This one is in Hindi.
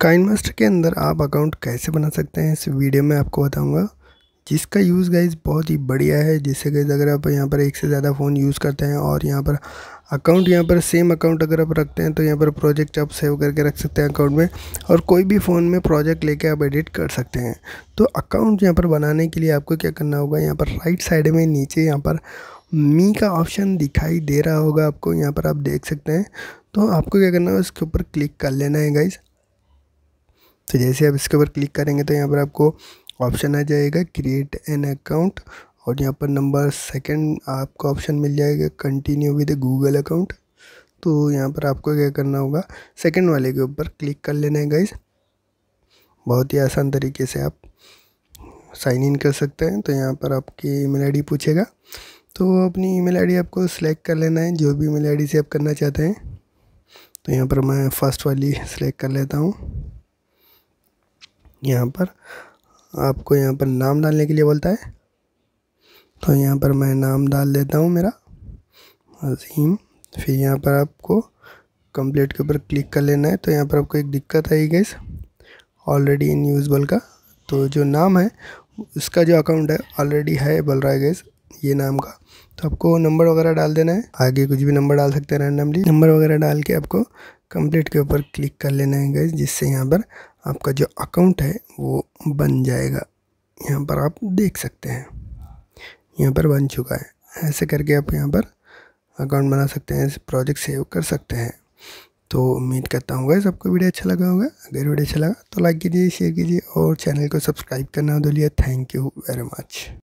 काइन मास्टर के अंदर आप अकाउंट कैसे बना सकते हैं इस वीडियो में आपको बताऊंगा जिसका यूज़ गाइज बहुत ही बढ़िया है जिससे गाइज अगर आप यहाँ पर एक से ज़्यादा फ़ोन यूज़ करते हैं और यहाँ पर अकाउंट यहाँ पर सेम अकाउंट अगर आप रखते हैं तो यहाँ पर प्रोजेक्ट आप सेव करके रख सकते हैं अकाउंट में और कोई भी फ़ोन में प्रोजेक्ट लेके आप एडिट कर सकते हैं तो अकाउंट यहाँ पर बनाने के लिए आपको क्या करना होगा यहाँ पर राइट साइड में नीचे यहाँ पर मी का ऑप्शन दिखाई दे रहा होगा आपको यहाँ पर आप देख सकते हैं तो आपको क्या करना है उसके ऊपर क्लिक कर लेना है गाइज़ तो जैसे आप इसके ऊपर क्लिक करेंगे तो यहाँ पर आपको ऑप्शन आ जाएगा क्रिएट एन अकाउंट और यहाँ पर नंबर सेकंड आपको ऑप्शन मिल जाएगा कंटिन्यू विद गूगल अकाउंट तो यहाँ पर आपको क्या करना होगा सेकंड वाले के ऊपर क्लिक कर लेना है गाइज बहुत ही आसान तरीके से आप साइन इन कर सकते हैं तो यहाँ पर आपकी ईमेल आईडी पूछेगा तो अपनी ईमेल आईडी आपको सिलेक्ट कर लेना है जो भी ईमेल आईडी से आप करना चाहते हैं तो यहाँ पर मैं फर्स्ट वाली सिलेक्ट कर लेता हूँ यहाँ पर आपको यहाँ पर नाम डालने के लिए बोलता है तो यहाँ पर मैं नाम डाल देता हूँ मेरा अजीम फिर यहाँ पर आपको कंप्लीट के ऊपर क्लिक कर लेना है तो यहाँ पर आपको एक दिक्कत आई गई ऑलरेडी इन यूजबल का तो जो नाम है उसका जो अकाउंट है ऑलरेडी है बल रहा है गैस ये नाम का तो आपको नंबर वगैरह डाल देना है आगे कुछ भी नंबर डाल सकते हैं रैंडमली नंबर वगैरह डाल के आपको कंप्लीट के ऊपर क्लिक कर लेना है गैस जिससे यहाँ पर आपका जो अकाउंट है वो बन जाएगा यहाँ पर आप देख सकते हैं यहाँ पर बन चुका है ऐसे करके आप यहाँ पर अकाउंट बना सकते हैं प्रोजेक्ट सेव कर सकते हैं तो उम्मीद करता हूँ गैस आपको वीडियो अच्छा लगा होगा अगर वीडियो अच्छा लगा तो लाइक कीजिए शेयर कीजिए और चैनल को सब्सक्राइब करना लिया थैंक यू वेरी मच